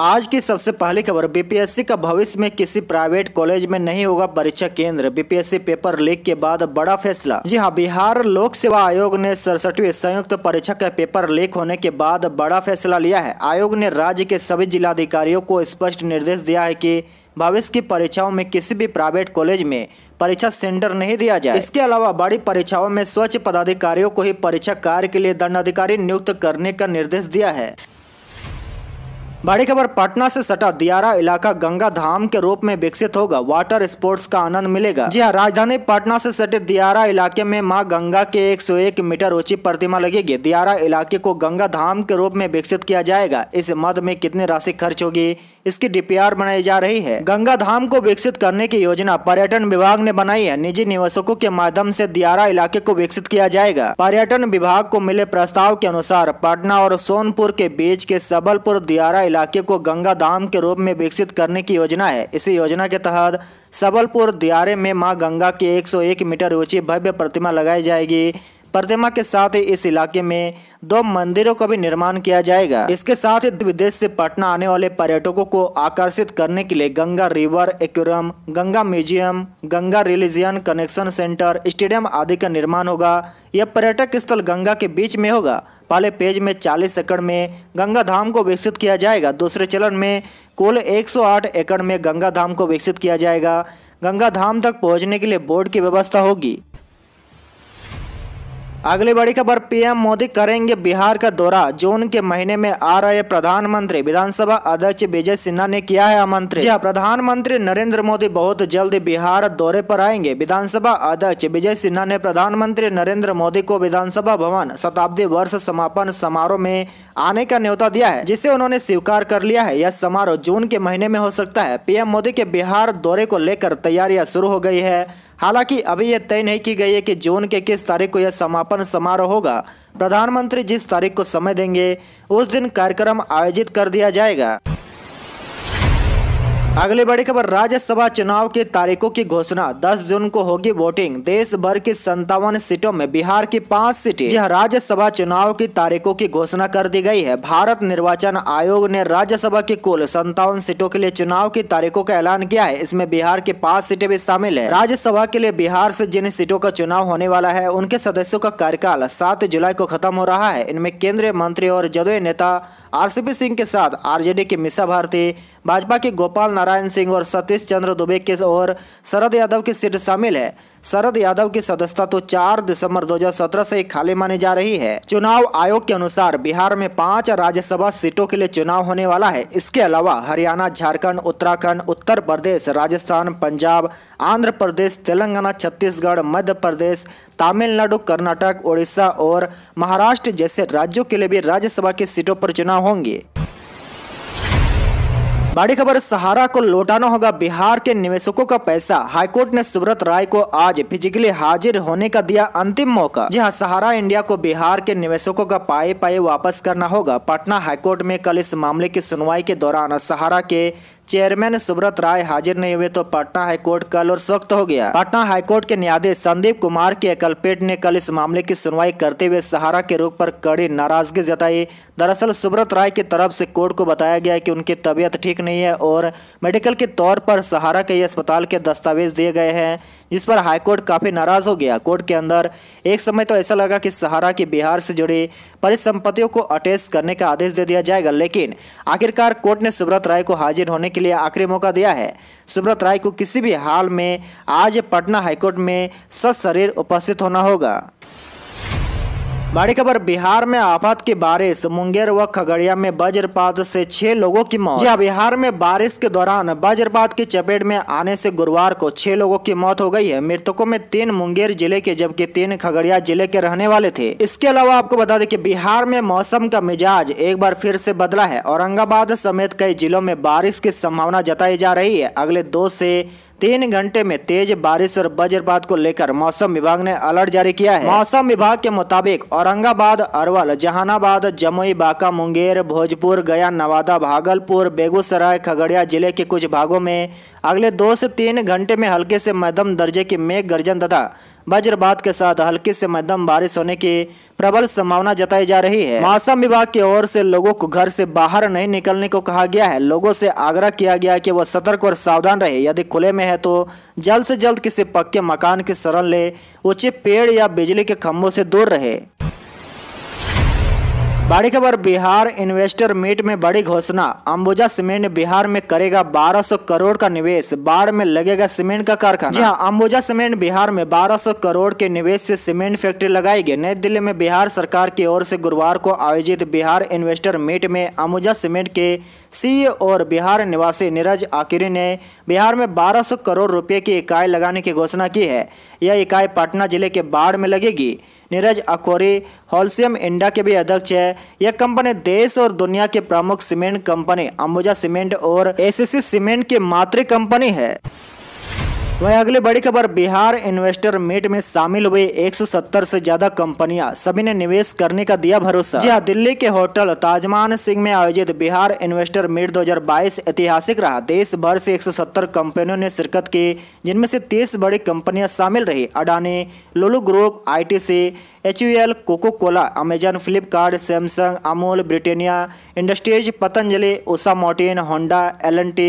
आज की सबसे पहली खबर बीपीएससी का भविष्य में किसी प्राइवेट कॉलेज में नहीं होगा परीक्षा केंद्र बीपीएससी पेपर लीक के बाद बड़ा फैसला जी हाँ बिहार लोक सेवा आयोग ने सड़सठवी संयुक्त परीक्षा का पेपर लीक होने के बाद बड़ा फैसला लिया है आयोग ने राज्य के सभी जिलाधिकारियों को स्पष्ट निर्देश दिया है की भविष्य की परीक्षाओं में किसी भी प्राइवेट कॉलेज में परीक्षा सेंटर नहीं दिया जाए इसके अलावा बड़ी परीक्षाओं में स्वच्छ पदाधिकारियों को ही परीक्षा कार्य के लिए दंडाधिकारी नियुक्त करने का निर्देश दिया है बड़ी खबर पटना से सटा दियारा इलाका गंगा धाम के रूप में विकसित होगा वाटर स्पोर्ट्स का आनंद मिलेगा जी हाँ राजधानी पटना से सटे दियारा इलाके में मां गंगा के 101 मीटर ऊंची प्रतिमा लगेगी दियारा इलाके को गंगा धाम के रूप में विकसित किया जाएगा इस मद में कितनी राशि खर्च होगी इसकी डीपीआर बनाई जा रही है गंगा धाम को विकसित करने की योजना पर्यटन विभाग ने बनाई है निजी निवेशकों के माध्यम से दियारा इलाके को विकसित किया जाएगा पर्यटन विभाग को मिले प्रस्ताव के अनुसार पटना और सोनपुर के बीच के सबलपुर दियारा इलाके को गंगा धाम के रूप में विकसित करने की योजना है इसी योजना के तहत सबलपुर दियारे में मां गंगा की 101 मीटर ऊंची भव्य प्रतिमा लगाई जाएगी प्रतिमा के साथ ही इस इलाके में दो मंदिरों का भी निर्माण किया जाएगा इसके साथ ही विदेश से पटना आने वाले पर्यटकों को आकर्षित करने के लिए Ganga river aquarium Ganga museum Ganga religion connection centre stadium आदि का निर्माण होगा यह पर्यटक स्थल गंगा के बीच में होगा पहले पेज में चालीस एकड़ में गंगा धाम को विकसित किया जाएगा दूसरे चरण में कुल एक एकड़ में गंगा धाम को विकसित किया जाएगा गंगा धाम तक पहुँचने के लिए बोर्ड की व्यवस्था होगी अगली बड़ी खबर पीएम मोदी करेंगे बिहार का दौरा जून के महीने में आ रहे प्रधानमंत्री विधानसभा अध्यक्ष विजय सिन्हा ने किया है आमंत्रित जी हाँ, प्रधानमंत्री नरेंद्र मोदी बहुत जल्द बिहार दौरे पर आएंगे विधानसभा अध्यक्ष विजय सिन्हा ने प्रधानमंत्री नरेंद्र मोदी को विधानसभा भवन शताब्दी वर्ष समापन समारोह में आने का न्योता दिया है जिसे उन्होंने स्वीकार कर लिया है यह समारोह जून के महीने में हो सकता है पीएम मोदी के बिहार दौरे को लेकर तैयारियां शुरू हो गई है हालांकि अभी यह तय नहीं की गई है कि जून के किस तारीख को यह समापन समारोह होगा प्रधानमंत्री जिस तारीख को समय देंगे उस दिन कार्यक्रम आयोजित कर दिया जाएगा अगली बड़ी खबर राज्यसभा चुनाव के तारीखों की घोषणा 10 जून को होगी वोटिंग देश भर की संतावन सीटों में बिहार की पाँच सीटें जहाँ राज्यसभा चुनाव की तारीखों की घोषणा कर दी गई है भारत निर्वाचन आयोग ने राज्यसभा की कुल संतावन सीटों के लिए चुनाव की तारीखों का ऐलान किया है इसमें बिहार की पाँच सीटें भी शामिल है राज्यसभा के लिए बिहार ऐसी जिन सीटों का चुनाव होने वाला है उनके सदस्यों का कार्यकाल सात जुलाई को खत्म हो रहा है इनमें केंद्रीय मंत्री और जदयू नेता आरसीपी सिंह के साथ आरजेडी के मिसा भारती भाजपा के गोपाल नारायण सिंह और सतीश चंद्र दुबे के और शरद यादव की सीट शामिल है शरद यादव की सदस्यता तो 4 दिसंबर 2017 से खाली मानी जा रही है चुनाव आयोग के अनुसार बिहार में पांच राज्यसभा सीटों के लिए चुनाव होने वाला है इसके अलावा हरियाणा झारखंड उत्तराखंड उत्तर प्रदेश राजस्थान पंजाब आंध्र प्रदेश तेलंगाना छत्तीसगढ़ मध्य प्रदेश तमिलनाडु कर्नाटक उड़ीसा और महाराष्ट्र जैसे राज्यों के लिए भी राज्यसभा की सीटों पर चुनाव होंगे बड़ी खबर सहारा को लौटाना होगा बिहार के निवेशकों का पैसा हाईकोर्ट ने सुब्रत राय को आज फिजिकली हाजिर होने का दिया अंतिम मौका जी हाँ सहारा इंडिया को बिहार के निवेशकों का पाए पाए वापस करना होगा पटना हाईकोर्ट में कल इस मामले की सुनवाई के दौरान सहारा के चेयरमैन सुब्रत राय हाजिर नहीं हुए तो पटना हाईकोर्ट कल और सख्त हो गया पटना हाईकोर्ट के न्यायाधीश संदीप कुमार के एकलपेट ने कल इस मामले की सुनवाई करते हुए सहारा के रुख पर कड़ी नाराजगी जताई दरअसल सुब्रत राय की तरफ से कोर्ट को बताया गया कि उनकी तबीयत ठीक नहीं है और मेडिकल के तौर पर सहारा के अस्पताल के दस्तावेज दिए गए हैं जिस पर हाईकोर्ट काफ़ी नाराज हो गया कोर्ट के अंदर एक समय तो ऐसा लगा कि सहारा के बिहार से जुड़ी परिसंपत्तियों को अटैच करने का आदेश दे दिया जाएगा लेकिन आखिरकार कोर्ट ने सुब्रत राय को हाजिर होने के लिए आखिरी मौका दिया है सुब्रत राय को किसी भी हाल में आज पटना हाईकोर्ट में सशरीर उपस्थित होना होगा बड़ी खबर बिहार में आफत की बारिश मुंगेर व खगड़िया में वज्रपात से छह लोगों की मौत जी हाँ, बिहार में बारिश के दौरान वज्रपात की चपेट में आने से गुरुवार को छह लोगों की मौत हो गई है मृतकों में तीन मुंगेर जिले के जबकि तीन खगड़िया जिले के रहने वाले थे इसके अलावा आपको बता दें कि बिहार में मौसम का मिजाज एक बार फिर से बदला है औरंगाबाद समेत कई जिलों में बारिश की संभावना जताई जा रही है अगले दो ऐसी तीन घंटे में तेज बारिश और वज्रपात को लेकर मौसम विभाग ने अलर्ट जारी किया है मौसम विभाग के मुताबिक औरंगाबाद अरवल जहानाबाद जमुई बांका मुंगेर भोजपुर गया नवादा भागलपुर बेगूसराय खगड़िया जिले के कुछ भागों में अगले दो से तीन घंटे में हल्के से मध्यम दर्जे की मेघ गर्जन तथा वज्रपात के साथ हल्की से मध्यम बारिश होने की प्रबल संभावना जताई जा रही है मौसम विभाग की ओर से लोगों को घर से बाहर नहीं निकलने को कहा गया है लोगों से आग्रह किया गया है कि वह सतर्क और सावधान रहे यदि खुले में है तो जल्द से जल्द किसी पक्के मकान के शरण ले उचित पेड़ या बिजली के खम्भों से दूर रहे बड़ी खबर बिहार इन्वेस्टर मीट में बड़ी घोषणा अंबुजा सीमेंट बिहार में करेगा 1200 करोड़ का निवेश बाढ़ में लगेगा सीमेंट का कारखाना जी हाँ अंबुजा सीमेंट बिहार में 1200 करोड़ के निवेश से सीमेंट फैक्ट्री लगाएगी नई दिल्ली में बिहार सरकार की ओर से गुरुवार को आयोजित बिहार इन्वेस्टर मीट में अंबुजा सीमेंट के सी और बिहार निवासी नीरज आकिरी ने बिहार में बारह करोड़ रुपये की इकाई लगाने की घोषणा की है यह इकाई पटना जिले के बाढ़ में लगेगी नीरज अकोरी होल्सियम इंडिया के भी अध्यक्ष है यह कंपनी देश और दुनिया के प्रमुख सीमेंट कंपनी अंबुजा सीमेंट और एसीसी सीमेंट की मातृ कंपनी है वह अगली बड़ी खबर बिहार इन्वेस्टर मीट में शामिल हुए 170 से ज्यादा कंपनियां सभी ने निवेश करने का दिया भरोसा जी दिल्ली के होटल ताजमान सिंह में आयोजित बिहार इन्वेस्टर मीट 2022 ऐतिहासिक रहा देश भर से 170 कंपनियों ने शिरकत की जिनमें से 30 बड़ी कंपनियां शामिल रही अडानी लुलू ग्रुप आई से H U L Coca Cola Amazon Flipkart Samsung Amul Britannia industries Patanjali Usha Martin Honda L N T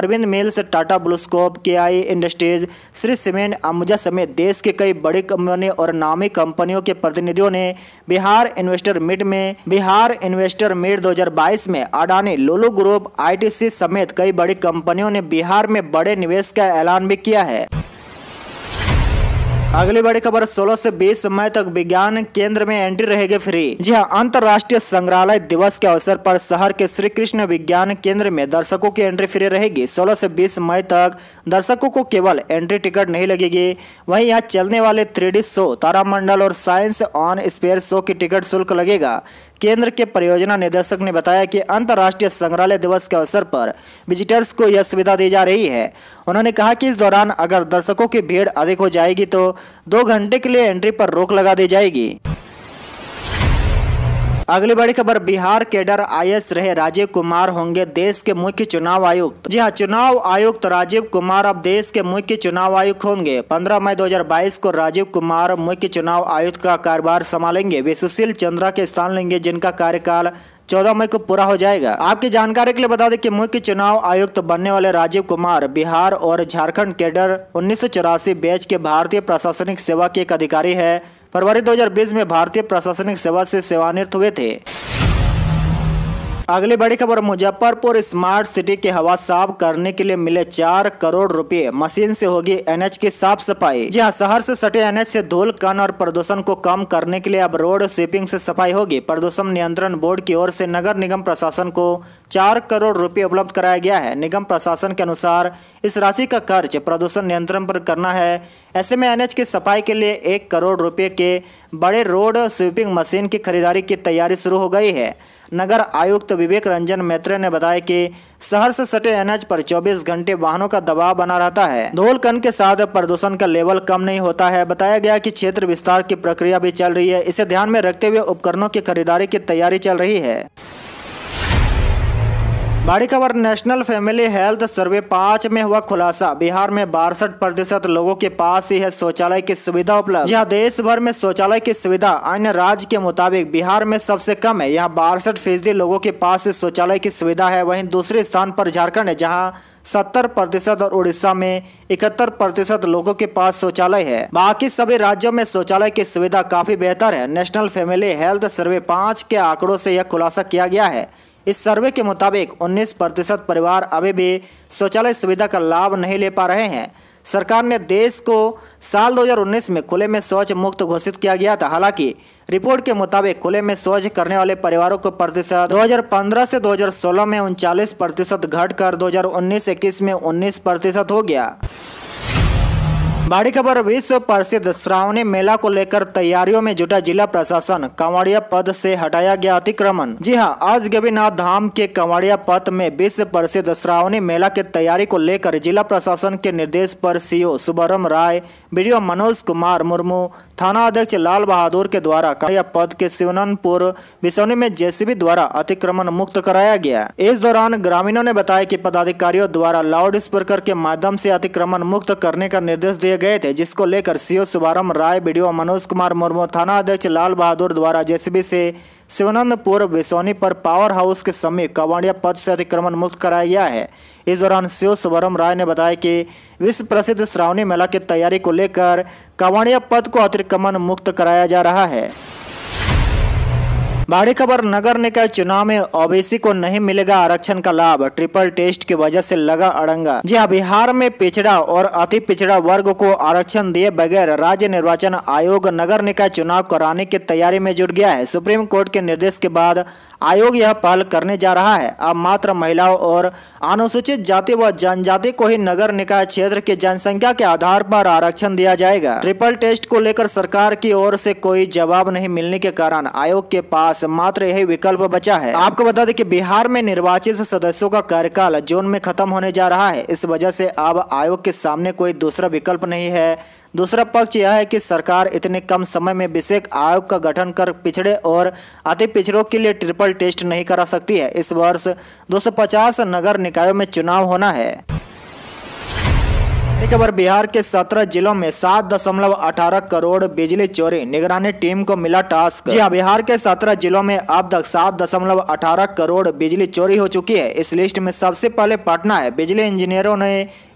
Arvind mills Tata BlueScope K I industries Shree cement Ambuja समेत देश के कई बड़ी कंपनी और नामी कंपनियों के प्रतिनिधियों ने बिहार इन्वेस्टर मीट में बिहार इन्वेस्टर मीट 2022 में अडानी लोलू ग्रुप आई समेत कई बड़ी कंपनियों ने बिहार में बड़े निवेश का ऐलान भी किया है अगली बड़ी खबर 16 से 20 मई तक विज्ञान केंद्र में एंट्री रहेगी फ्री जी हाँ अंतर्राष्ट्रीय संग्रहालय दिवस के अवसर पर शहर के श्री कृष्ण विज्ञान केंद्र में दर्शकों की एंट्री फ्री रहेगी 16 से 20 मई तक दर्शकों को केवल एंट्री टिकट नहीं लगेगी वहीं यहाँ चलने वाले थ्री शो तारामंडल और साइंस ऑन स्पेयर शो की टिकट शुल्क लगेगा केंद्र के परियोजना निदेशक ने बताया कि अंतर्राष्ट्रीय संग्रहालय दिवस के अवसर पर विजिटर्स को यह सुविधा दी जा रही है उन्होंने कहा कि इस दौरान अगर दर्शकों की भीड़ अधिक हो जाएगी तो दो घंटे के लिए एंट्री पर रोक लगा दी जाएगी अगली बड़ी खबर बिहार केडर आई रहे राजीव कुमार होंगे देश के मुख्य चुनाव आयुक्त जी हाँ चुनाव आयुक्त राजीव कुमार अब देश के मुख्य चुनाव आयुक्त होंगे 15 मई 2022 को राजीव कुमार मुख्य चुनाव आयुक्त का कार्यभार संभालेंगे वे सुशील चंद्रा के स्थान लेंगे जिनका कार्यकाल चौदह मई को पूरा हो जाएगा आपकी जानकारी के लिए बता दें कि मुख्य चुनाव आयुक्त बनने वाले राजीव कुमार बिहार और झारखंड केडर उन्नीस बैच के भारतीय प्रशासनिक सेवा के एक अधिकारी है फरवरी 2020 में भारतीय प्रशासनिक सेवा से सेवानिवृत्त हुए थे अगली बड़ी खबर मुजफ्फरपुर स्मार्ट सिटी के हवा साफ करने के लिए मिले चार करोड़ रुपए मशीन से होगी एनएच की साफ सफाई जी हाँ शहर से सटे एनएच से धूल कण और प्रदूषण को कम करने के लिए अब रोड स्वीपिंग से सफाई होगी प्रदूषण नियंत्रण बोर्ड की ओर से नगर निगम प्रशासन को चार करोड़ रुपए उपलब्ध कराया गया है निगम प्रशासन के अनुसार इस राशि का खर्च प्रदूषण नियंत्रण पर करना है ऐसे में एनएच की सफाई के लिए एक करोड़ रुपये के बड़े रोड स्वीपिंग मशीन की खरीदारी की तैयारी शुरू हो गई है नगर आयुक्त विवेक रंजन मैत्रे ने बताया कि शहर से सटे एनएच पर 24 घंटे वाहनों का दबाव बना रहता है धोल कन के साथ प्रदूषण का लेवल कम नहीं होता है बताया गया कि क्षेत्र विस्तार की प्रक्रिया भी चल रही है इसे ध्यान में रखते हुए उपकरणों की खरीदारी की तैयारी चल रही है बड़ी खबर नेशनल फैमिली हेल्थ सर्वे पाँच में हुआ खुलासा बिहार में बासठ प्रतिशत लोगों के पास ही है शौचालय की सुविधा उपलब्ध यहाँ देश भर में शौचालय की सुविधा अन्य राज्य के मुताबिक बिहार में सबसे कम है यहाँ बासठ फीसदी लोगों के पास शौचालय की सुविधा है वहीं दूसरे स्थान पर झारखंड है जहाँ सत्तर प्रतिशत और उड़ीसा में इकहत्तर प्रतिशत लोगों के पास शौचालय है बाकी सभी राज्यों में शौचालय की सुविधा काफी बेहतर है नेशनल फैमिली हेल्थ सर्वे पाँच के आंकड़ों से यह खुलासा किया गया है इस सर्वे के मुताबिक 19 प्रतिशत परिवार अभी भी शौचालय सुविधा का लाभ नहीं ले पा रहे हैं सरकार ने देश को साल 2019 में खुले में शौच मुक्त घोषित किया गया था हालांकि रिपोर्ट के मुताबिक खुले में शौच करने वाले परिवारों को प्रतिशत 2015 से 2016 में उनचालीस प्रतिशत घट कर दो हजार में 19 प्रतिशत हो गया बड़ी खबर विश्व प्रसिद्ध श्रावणी मेला को लेकर तैयारियों में जुटा जिला प्रशासन कांवड़िया पद से हटाया गया अतिक्रमण जी हां आज गविनाथ धाम के कांवड़िया पद में विश्व प्रसिद्ध श्रावणी मेला की तैयारी को लेकर जिला प्रशासन के निर्देश पर सीओ सुबरम राय वीडियो मनोज कुमार मुर्मू थाना अध्यक्ष लाल बहादुर के द्वारा कांवड़िया पद के शिवनपुर बिसौनी में जेसीबी द्वारा अतिक्रमण मुक्त कराया गया इस दौरान ग्रामीणों ने बताया की पदाधिकारियों द्वारा लाउड स्पीकर के माध्यम ऐसी अतिक्रमण मुक्त करने का निर्देश दिया गए थे जिसको लेकर सीओ शुभारम्भ राय बीडीओ मनोज कुमार मुर्मू थाना अध्यक्ष लाल बहादुर द्वारा जेसीबी से शिवनंदपुर बिसौनी पर पावर हाउस के समीप कवाड़िया पद से अतिक्रमण मुक्त कराया गया है इस दौरान सीओ शुभारम राय ने बताया कि विश्व प्रसिद्ध श्रावणी मेला की तैयारी को लेकर कवाड़िया पद को अतिक्रमण मुक्त कराया जा रहा है बड़ी खबर नगर निकाय चुनाव में ओबीसी को नहीं मिलेगा आरक्षण का लाभ ट्रिपल टेस्ट की वजह से लगा अड़ंगा जी हाँ बिहार में पिछड़ा और अति पिछड़ा वर्ग को आरक्षण दिए बगैर राज्य निर्वाचन आयोग नगर निकाय चुनाव कराने की तैयारी में जुट गया है सुप्रीम कोर्ट के निर्देश के बाद आयोग यह पहल करने जा रहा है अब मात्र महिलाओं और अनुसूचित जाति व जनजाति को ही नगर निकाय क्षेत्र की जनसंख्या के आधार पर आरक्षण दिया जाएगा ट्रिपल टेस्ट को लेकर सरकार की ओर से कोई जवाब नहीं मिलने के कारण आयोग के पास मात्र यही विकल्प बचा है आपको बता दें कि बिहार में निर्वाचित सदस्यों का कार्यकाल जून में खत्म होने जा रहा है इस वजह से अब आयोग के सामने कोई दूसरा विकल्प नहीं है दूसरा पक्ष यह है कि सरकार इतने कम समय में विशेष आयोग का गठन कर पिछड़े और अति पिछड़ों के लिए ट्रिपल टेस्ट नहीं करा सकती है इस वर्ष 250 नगर निकायों में चुनाव होना है खबर बिहार के 17 जिलों में 7.18 करोड़ बिजली चोरी निगरानी टीम को मिला टास्क जी हाँ बिहार के 17 जिलों में अब तक 7.18 करोड़ बिजली चोरी हो चुकी है इस लिस्ट में सबसे पहले पटना है बिजली इंजीनियरों ने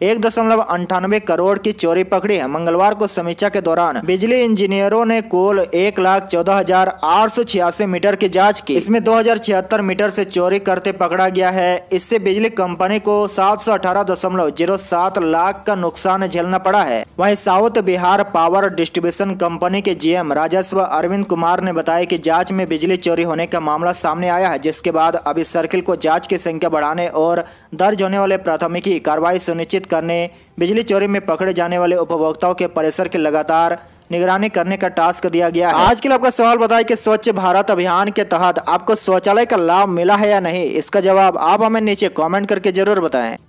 एक दशमलव अंठानवे करोड़ की चोरी पकड़ी है मंगलवार को समीक्षा के दौरान बिजली इंजीनियरों ने कुल एक लाख चौदह हजार आठ सौ छियासी मीटर की जाँच की इसमें दो हजार छिहत्तर मीटर से चोरी करते पकड़ा गया है इससे बिजली कंपनी को सात सौ अठारह दशमलव जीरो सात लाख का नुकसान झेलना पड़ा है वहीं south Bihar power distribution company के जीएम राजस्व अरविंद कुमार ने बताया कि जांच में बिजली चोरी होने का मामला सामने आया है जिसके बाद अभी सर्किल को जांच की संख्या बढ़ाने और दर्ज होने वाले प्राथमिकी कार्रवाई सुनिश्चित करने बिजली चोरी में पकड़े जाने वाले उपभोक्ताओं के परिसर के लगातार निगरानी करने का टास्क दिया गया है आज के लिए आपका सवाल बताया कि स्वच्छ भारत अभियान के तहत आपको शौचालय का लाभ मिला है या नहीं इसका जवाब आप हमें नीचे कमेंट करके जरूर बताएं